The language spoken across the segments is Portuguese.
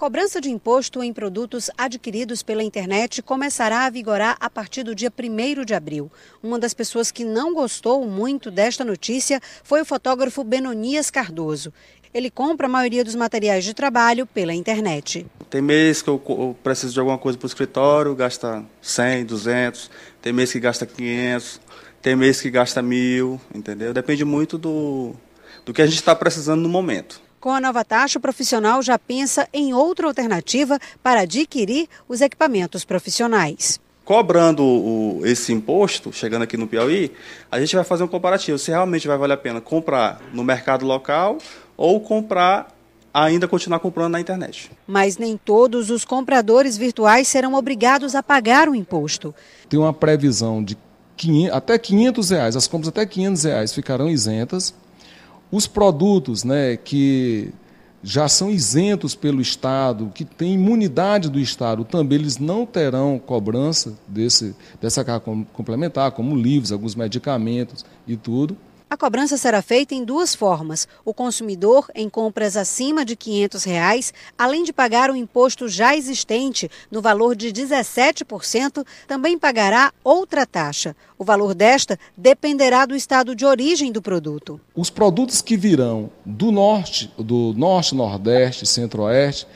Cobrança de imposto em produtos adquiridos pela internet começará a vigorar a partir do dia 1 de abril. Uma das pessoas que não gostou muito desta notícia foi o fotógrafo Benonias Cardoso. Ele compra a maioria dos materiais de trabalho pela internet. Tem mês que eu preciso de alguma coisa para o escritório, gasta 100, 200, tem mês que gasta 500, tem mês que gasta mil, entendeu? Depende muito do, do que a gente está precisando no momento. Com a nova taxa, o profissional já pensa em outra alternativa para adquirir os equipamentos profissionais. Cobrando o, esse imposto, chegando aqui no Piauí, a gente vai fazer um comparativo se realmente vai valer a pena comprar no mercado local ou comprar ainda continuar comprando na internet. Mas nem todos os compradores virtuais serão obrigados a pagar o imposto. Tem uma previsão de 500, até 500 reais, as compras até 500 reais ficarão isentas os produtos né, que já são isentos pelo Estado, que têm imunidade do Estado, também eles não terão cobrança desse, dessa carga complementar, como livros, alguns medicamentos e tudo. A cobrança será feita em duas formas. O consumidor, em compras acima de R$ 500, reais, além de pagar o imposto já existente, no valor de 17%, também pagará outra taxa. O valor desta dependerá do estado de origem do produto. Os produtos que virão do norte, do norte, nordeste, centro-oeste,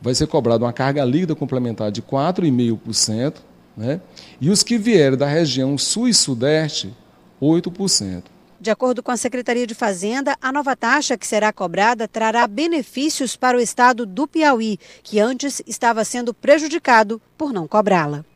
vai ser cobrado uma carga líquida complementar de 4,5%, né? e os que vierem da região sul e sudeste, 8%. De acordo com a Secretaria de Fazenda, a nova taxa que será cobrada trará benefícios para o estado do Piauí, que antes estava sendo prejudicado por não cobrá-la.